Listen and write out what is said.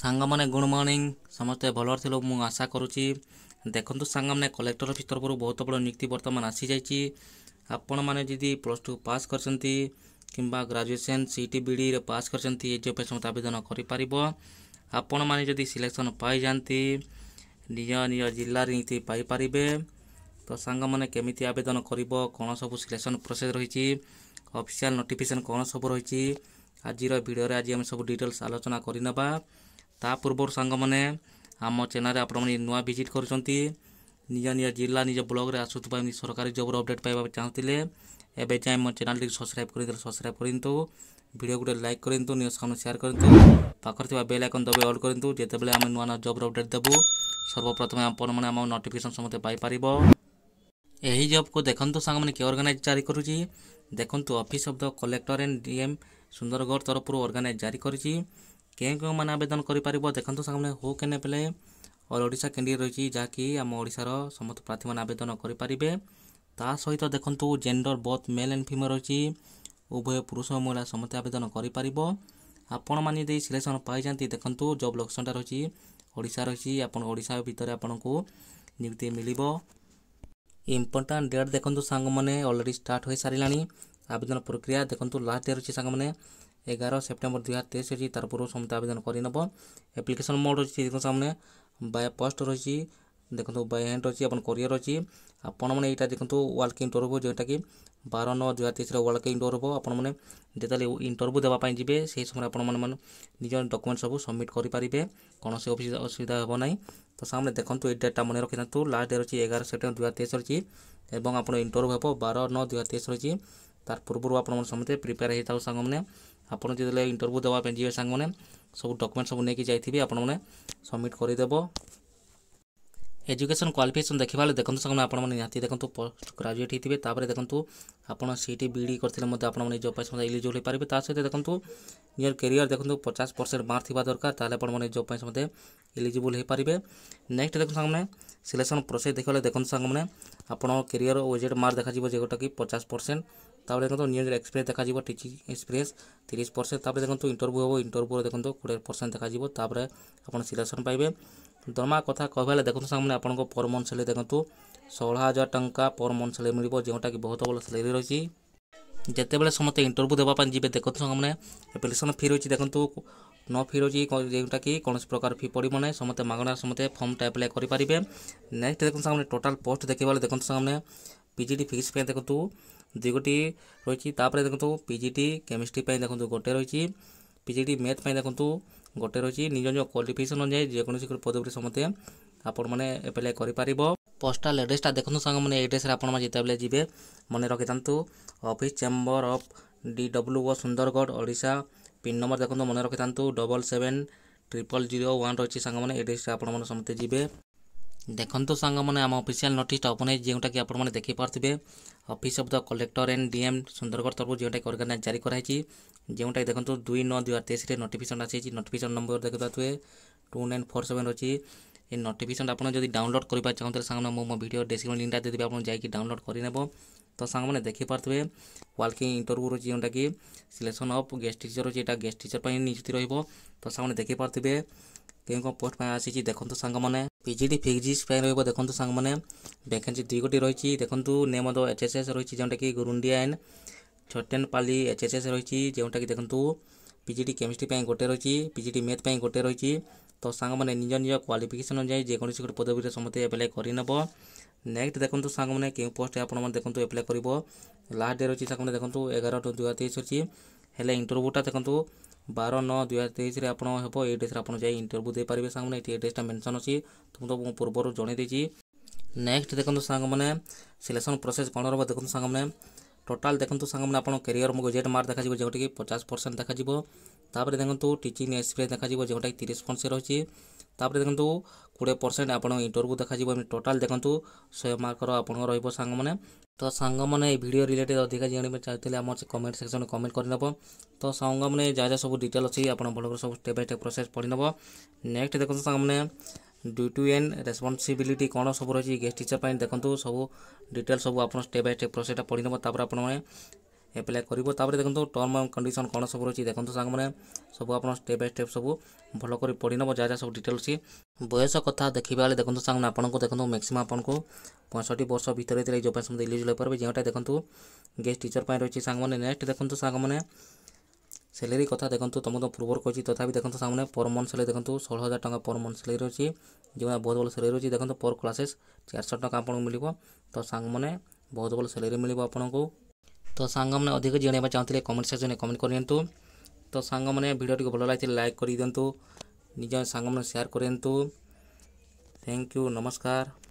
ସାଙ୍ଗମାନେ good morning ସମସ୍ତେ ଭଲ ଥିଲୁ ମୁଁ ଆଶା କରୁଛି ଦେଖନ୍ତୁ ସାଙ୍ଗମାନେ କଲେକ୍ଟର ଅଫିସ୍ ତରଫରୁ ବହୁତ ବଡ଼ ନିଯୁକ୍ତି ବର୍ତ୍ତମାନ ଆସିଯାଇଛି ଆପଣମାନେ ଯଦି ପ୍ଲସ୍ ଟୁ ପାସ୍ କରିଛନ୍ତି କିମ୍ବା ଗ୍ରାଜୁଏସନ୍ ସି ଟି ବି ଡିରେ ପାସ୍ କରିଛନ୍ତି ଏ ପାଇଁ ସମସ୍ତେ ଆବେଦନ କରିପାରିବ ଆପଣମାନେ ଯଦି ସିଲେକ୍ସନ୍ ପାଇଯାଆନ୍ତି ନିଜ ନିଜ ଜିଲ୍ଲାରେ ନିଯୁକ୍ତି ପାଇପାରିବେ ତ ସାଙ୍ଗମାନେ କେମିତି ଆବେଦନ କରିବ କ'ଣ ସବୁ ସିଲେକ୍ସନ୍ ପ୍ରୋସେସ୍ ରହିଛି ଅଫିସିଆଲ୍ ନୋଟିଫିକେସନ୍ କ'ଣ ସବୁ ରହିଛି ଆଜିର ଭିଡ଼ିଓରେ ଆଜି ଆମେ ସବୁ ଡିଟେଲ୍ସ ଆଲୋଚନା କରିନେବା ତା ପୂର୍ବରୁ ସାଙ୍ଗମାନେ ଆମ ଚ୍ୟାନେଲ୍ରେ ଆପଣମାନେ ନୂଆ ଭିଜିଟ୍ କରୁଛନ୍ତି ନିଜ ନିଜ ଜିଲ୍ଲା ନିଜ ବ୍ଲକ୍ରେ ଆସୁଥିବା ସରକାରୀ ଜବ୍ର ଅପଡ଼େଟ୍ ପାଇବାକୁ ଚାହୁଁଥିଲେ ଏବେ ଯାଏଁ ମୋ ଚ୍ୟାନେଲ୍ଟିକୁ ସବସ୍କ୍ରାଇବ୍ କରିଦେଲେ ସବସ୍କ୍ରାଇବ୍ କରିଦିଅନ୍ତୁ ଭିଡ଼ିଓ ଗୋଟେ ଲାଇକ୍ କରନ୍ତୁ ନିଜ ସାମ୍ନା ସେୟାର କରନ୍ତୁ ପାଖରେ ଥିବା ବେଲ୍ ଆଇକନ୍ ଦବାଇ ଅଲ୍ କରନ୍ତୁ ଯେତେବେଳେ ଆମେ ନୂଆ ନୂଆ ଜବ୍ର ଅପଡ଼େଟ୍ ଦେବୁ ସର୍ବପ୍ରଥମେ ଆପଣମାନେ ଆମ ନୋଟିଫିକେସନ୍ ସମସ୍ତେ ପାଇପାରିବ ଏହି ଜବ୍କୁ ଦେଖନ୍ତୁ ସାଙ୍ଗମାନେ କିଏ ଅର୍ଗାନାଇଜ୍ ଜାରି କରୁଛି ଦେଖନ୍ତୁ office of the collector and DM Sundargarh ତରଫରୁ ଅର୍ଗାନାଇଜ୍ ଜାରି କରିଛି କେଉଁ কেউমানে ଆବେଦନ କରିପାରିବ ଦେଖନ୍ତୁ ସାଙ୍ଗମାନେ ହୁ କେନ୍ ବେଲେ ଅଲ୍ ଓଡ଼ିଶା କେଣ୍ଡିଡେଟ୍ ରହିଛି ଯାହାକି ଆମ ଓଡ଼ିଶାର ସମସ୍ତ ପ୍ରାର୍ଥୀମାନେ ଆବେଦନ କରିପାରିବେ ତା ସହିତ ଦେଖନ୍ତୁ gender both male and female ରହିଛି ଉଭୟ ପୁରୁଷ ଓ ମହିଳା ସମସ୍ତେ ଆବେଦନ କରିପାରିବ ଆପଣମାନେ ଯଦି ସିଲେକ୍ସନ୍ ପାଇଯାଆନ୍ତି ଦେଖନ୍ତୁ ଜବ୍ ଲୋକେସନ୍ଟା ରହିଛି ଓଡ଼ିଶା ରହିଛି ଆପଣ ଓଡ଼ିଶା ଭିତରେ ଆପଣଙ୍କୁ ନିଯୁକ୍ତି ମିଳିବ ଇମ୍ପୋର୍ଟାଣ୍ଟ ଡେଟ୍ ଦେଖନ୍ତୁ ସାଙ୍ଗମାନେ ଅଲରେଡ଼ି ଷ୍ଟାର୍ଟ ହୋଇସାରିଲାଣି আবেদন প্রক্রিয়া দেখুন লাস্ট ডেট অছি সাংমানে এগার সেপ্টেম্বর দুই হাজার তেইশ অছি তার পূর্ব সমস্ত আবেদন করে নেব আপ্লিকেশন মোড অছি দেখুন সামনে বাই পোস্ট রয়েছে ଦେଖନ୍ତୁ ବାଇ ହ୍ୟାଣ୍ଡ ଅଛି ଆପଣ କୋରିଅର୍ ଅଛି ଆପଣମାନେ ଏଇଟା ଦେଖନ୍ତୁ ୱାଲ୍କ ଇଣ୍ଟରଭ୍ୟୁ ଯେଉଁଟାକି ବାର ନଅ ଦୁଇ ହଜାର ତେଇଶର ୱାଲ୍କ ଇଣ୍ଟରଭ୍ୟୁ ଆପଣମାନେ ଯେତେବେଳେ ଇଣ୍ଟରଭ୍ୟୁ ଦେବା ପାଇଁ ଯିବେ ସେହି ସମୟରେ ଆପଣମାନେ ମାନେ ନିଜ ଡକୁମେଣ୍ଟ ସବୁ ସବମିଟ୍ କରିପାରିବେ କୌଣସି ଅସୁବିଧା ହେବ ନାହିଁ ତ ସାମନେ ଦେଖନ୍ତୁ ଏଇ ଡେଟ୍ଟା ମନେ ରଖିଥାନ୍ତୁ ଲାଷ୍ଟ ଡେଟ୍ ଅଛି ଏଗାର ସେପ୍ଟେମ୍ବର ଦୁଇ ହଜାର ତେଇଶ ଅଛି ଏବଂ ଆପଣ ଇଣ୍ଟରଭ୍ୟୁ ହେବ ବାର ନଅ ଦୁଇ ହଜାର ତେଇଶ ଅଛି ତାର ପୂର୍ବରୁ ଆପଣମାନେ ସମସ୍ତେ ପ୍ରିପେୟାର ହୋଇଥାଉ ସାଙ୍ଗମାନେ ଆପଣ ଯେତେବେଳେ ଇଣ୍ଟରଭ୍ୟୁ ଦେବା ପାଇଁ ଯିବେ ସାଙ୍ଗମାନେ ସବୁ ଡକୁମେଣ୍ଟ ସବୁ ନେଇକି ଯାଇଥିବେ ଆପଣମାନେ ସବମିଟ୍ କରିଦେବ एजुकेशन क्वालिफिकेसन देखा देखते से आप निहती पोस्ट ग्राजुएट होते तापर देखते आपड़ सीट बीडी करते आप जब पाई एलिजिबल हो पारे सहित देखो निजर कैरियर देखते पचास परसेंट मार्क थी दरकार ताल जब पाई समझे एलिजिबल हो पारे नेक्स्ट देखो सांगे सिलेक्शन प्रोसेस देखा देखते सांगे आप कैरियर ओजेड मार्क देखा जोटा कि पचास परसेंट তাপরে দেখুন নিউ এক্সপ্রেস দেখা টিচিং এক্সপ্রেস তিরিশ পরসেন্ট তাপরে দেখুন ইন্টরভ্যু হব ইন্টরভ্যুরে দেখুন কোড়িয়ে পরসেন্ট দেখা তাপরে আপনার সিলেকশন পাইবে দরমা কথা কহলে দেখুন সামনে আপনার পর মন্ଥ স্যালারি দেখুন ষোল হাজার টাকা পর মন্থ স্যালারি মিলব যেটা কি বহুত ভালো স্যালারি রয়েছে যেতবে সমস্ত ইন্টরভ্যু দেওয়া যাবে দেখুন সামনে এপ্লিকেশন ফি রয়েছে দেখুন ন ফি রয়েছে যেটা কি কৌশি প্রকার ফি পড়ব না সমস্তে মাগণা সমস্তে ফর্মটা আপ্লাই করে পারে নেক্সট দেখুন সামনে টোটাল পোস্ট দেখবে দেখুন সামনে পিজিটি ফিজিক্স পাই দেখুন দুইটি রয়েছে তাপরে দেখুন পিজিটি কেমিস্ট্রি পাই দেখুন গোটে রয়েছে পিজিটি ম্যাথ পাই দেখুন গোটে রয়েছে নিজ নিজ কোয়ালিফিকেসন অনুযায়ী যেকোন পদবী সমস্তে ଆପଣମାନେ ଆପ୍ଲାଏ କରିପାରିବ ପୋଷ୍ଟାଲ ଆଡ଼୍ରେସ୍ଟା ଦେଖନ୍ତୁ ସାଙ୍ଗମାନେ ଏ ଆଡ଼୍ରେସ୍ରେ ଆପଣମାନେ ଯେତେବେଳେ ଯିବେ ମନେ ରଖିଥାନ୍ତୁ office chamber of D W O Sundargarh Odisha pin number ଦେଖନ୍ତୁ ମନେ ରଖିଥାନ୍ତୁ double seven triple zero one ରହିଛି ସାଙ୍ଗମାନେ ଏ ଆଡ଼୍ରେସ୍ରେ ଆପଣମାନେ ସମସ୍ତେ ଯିବେ ଦେଖନ୍ତୁ ସାଙ୍ଗମାନେ ଆମ ଅଫିସିଆଲ ନୋଟିସଟା ଓପନ୍ ହେଇଛି ଯେଉଁଟାକି ଆପଣମାନେ ଦେଖିପାରୁଥିବେ office of the collector and DM Sundargarh ତରଫରୁ ଯେଉଁଟାକି ଅର୍ଗାନାଇଜ୍ ଜାରି କରାହେଇଛି ଯେଉଁଟାକି ଦେଖନ୍ତୁ ଦୁଇ ନଅ ଦୁଇ ହଜାର ତେଇଶରେ ନୋଟିଫିକେସନ୍ ଆସିଛି ନୋଟିଫିକେସନ୍ ନମ୍ବର ଦେଖିପାରୁଥିବେ ଟୁ ନାଇନ୍ ଫୋର୍ ସେଭେନ୍ ଅଛି ଏ ନୋଟିଫିକେସନ୍ ଆପଣ ଯଦି ଡାଉନଲୋଡ଼୍ କରିବା ଚାହୁଁଥିଲେ ସାଙ୍ଗମାନେ ମୁଁ ମୋ ଭିଡ଼ିଓ ଡେସ୍କ୍ରିପ୍ସନ୍ ଲିଙ୍କ୍ଟା ଦେଇଦେବି ଆପଣ ଯାଇକି ଡାଉନଲୋଡ଼୍ କରିନେବ ତ ସାଙ୍ଗମାନେ ଦେଖିପାରୁଥିବେ ୱାର୍କିଂ ଇଣ୍ଟରଭ୍ୟୁ ରହୁଛି ଯେଉଁଟାକି ସିଲେକ୍ସନ୍ ଅଫ୍ ଗେଷ୍ଟ ଟିଚର ରହୁଛି ଏଇଟା ଗେଷ୍ଟ ଟିଚର ପାଇଁ ନିଯୁକ୍ତି ରହିବ ତ ସାଙ୍ଗମାନେ ଦେଖିପାରୁଥିବେ କେଉଁ କେଉଁ ପୋଷ୍ଟ ପାଇଁ ଆସିଛି ଦେଖନ୍ତୁ ସାଙ୍ଗମାନେ পিজিডি ফিজিক্স ପାଇଁ ରହିବ ଦେଖନ୍ତୁ ସାଙ୍ଗମାନେ ଭ୍ୟାକେନ୍ସି ଦୁଇ ଗୋଟି ରହିଛି ଦେଖନ୍ତୁ name of H S S ରହିଛି ଯେଉଁଟାକି Gurundia and Chhatenpali H S S ରହିଛି ଯେଉଁଟାକି ଦେଖନ୍ତୁ ପିଜିଡି କେମିଷ୍ଟ୍ରି ପାଇଁ ଗୋଟେ ରହିଛି ପିଜିଡି ମ୍ୟାଥ୍ ପାଇଁ ଗୋଟେ ରହିଛି ତ ସାଙ୍ଗମାନେ ନିଜ ନିଜ କ୍ୱାଲିଫିକେସନ୍ ଅନୁଯାୟୀ ଯେକୌଣସି ଗୋଟେ ପଦବୀରେ ସମସ୍ତେ ଆପ୍ଲାଏ କରିନେବ ନେକ୍ସଟ ଦେଖନ୍ତୁ ସାଙ୍ଗମାନେ କେଉଁ ପୋଷ୍ଟରେ ଆପଣମାନେ ଦେଖନ୍ତୁ ଆପ୍ଲାଏ କରିବ ଲାଷ୍ଟ ଡେ ରହିଛି ସାଙ୍ଗମାନେ ଦେଖନ୍ତୁ ଏଗାର ଦୁଇ ହଜାର ତେଇଶ ଅଛି ହେଲେ ଇଣ୍ଟରଭ୍ୟୁଟା ଦେଖନ୍ତୁ ବାର ନଅ ଦୁଇ ହଜାର ତେଇଶରେ ଆପଣ ହେବ ଏଇ ଡେସ୍ରେ ଆପଣ ଯାଇ ଇଣ୍ଟରଭ୍ୟୁ ଦେଇପାରିବେ ସାଙ୍ଗମାନେ ଏଠି ଏ ଡେସ୍ଟା ମେନସନ୍ ଅଛି ତୁମକୁ ତ ମୁଁ ପୂର୍ବରୁ ଜଣାଇ ଦେଇଛି ନେକ୍ସଟ ଦେଖନ୍ତୁ ସାଙ୍ଗମାନେ ସିଲେକ୍ସନ୍ ପ୍ରୋସେସ୍ କ'ଣ ରହିବ ଦେଖନ୍ତୁ ସାଙ୍ଗମାନେ ଟୋଟାଲ୍ ଦେଖନ୍ତୁ ସାଙ୍ଗମାନେ ଆପଣ କ୍ୟାରିୟର ମୁଁ ଜେଟ୍ ମାର୍କ ଦେଖାଯିବ ଯେଉଁଟାକି ପଚାଶ ପରସେଣ୍ଟ ଦେଖାଯିବ ତାପରେ ଦେଖନ୍ତୁ ଟିଚିଂ ଏକ୍ସପିରିଏନ୍ସ ଦେଖାଯିବ ଯେଉଁଟାକି ତିରିଶ ପରସେଣ୍ଟ ରହିଛି ତାପରେ ଦେଖନ୍ତୁ কোড়িয়ে ପରସେଣ୍ଟ ଆପଣଙ୍କ ଇଣ୍ଟରଭ୍ୟୁ ଦେଖାଯିବ ଏମିତି ଟୋଟାଲ୍ ଦେଖନ୍ତୁ ଶହେ ମାର୍କର ଆପଣଙ୍କ ରହିବ ସାଙ୍ଗମାନେ ତ ସାଙ୍ଗମାନେ ଏଇ ଭିଡ଼ିଓ ରିଲେଟେଡ଼୍ ଅଧିକା ଜାଣିବା ପାଇଁ ଚାହୁଁଥିଲେ ଆମର କମେଣ୍ଟ ସେକ୍ସନ୍ରେ କମେଣ୍ଟ କରିନେବ ତ ସାଙ୍ଗମାନେ ଯାହା ଯାହା ସବୁ ଡିଟେଲ୍ ଅଛି ଆପଣ ଭଲ କରି ସବୁ ଷ୍ଟେପ୍ ବାଇ ଷ୍ଟେପ୍ ପ୍ରୋସେସ୍ ପଢ଼ିନେବ ନେକ୍ସଟ ଦେଖନ୍ତୁ ସାଙ୍ଗମାନେ ଡ୍ୟୁଟି ଆଣ୍ଡ ରେସ୍ପନ୍ସିବିଲିଟି କ'ଣ ସବୁ ରହିଛି ଗେଷ୍ଟ ଟିଚର୍ ପାଇଁ ଦେଖନ୍ତୁ ସବୁ ଡିଟେଲ୍ ସବୁ ଆପଣ ଷ୍ଟେପ୍ ବାଇ ଷ୍ଟେପ୍ ପ୍ରୋସେସ୍ଟା ପଢ଼ିନେବ ତାପରେ ଆପଣମାନେ এপ্লাই করব তাপরে দেখুন টর্ম এবং কন্ডিশন কোণ সব রয়েছে দেখুন সাং মানে সব আপনার স্টেপ বাই স্টেপ সব ভাল করে পড়ি নেব যা যা সব ডিটেল সি বয়স কথা দেখবা বেড়ে দেখুন সাং আপনার দেখুন ম্যাক্সিমাম আপনার পঁয়ষঠি বর্ষ ভিতরে এই জব সমস্ত ইলিজিবল হয়ে যেটা দেখুন গেস্ট টিচর রয়েছে সাং মানে নেক্সট দেখুন সাং মানে স্যালারি কথা দেখুন তোমাকে পূর্বর কী তথাপি দেখুন সামনে পর মন্থ স্যালারি দেখুন ষোল হাজার টাকা পর মন্থ স্যালারি রয়েছে যেগুলো বহুত ভালো স্যালারি রয়েছে দেখুন পর ক্লাসেস চারশো টাকা আপনার মিলব তো সাংমানে বহুত ভালো স্যালারি মিলব আপনার ତ ସାଙ୍ଗମାନେ ଅଧିକ ଜାଣିବା ଚାହୁଁଥିଲେ କମେଣ୍ଟ ସେକ୍ସନରେ କମେଣ୍ଟ କରିଦିଅନ୍ତୁ ତ ସାଙ୍ଗମାନେ ଭିଡ଼ିଓଟିକୁ ଭଲ ଲାଗିଥିଲେ ଲାଇକ୍ କରିଦିଅନ୍ତୁ ନିଜ ସାଙ୍ଗମାନଙ୍କୁ ସେୟାର କରନ୍ତୁ ଥ୍ୟାଙ୍କ ୟୁ ନମସ୍କାର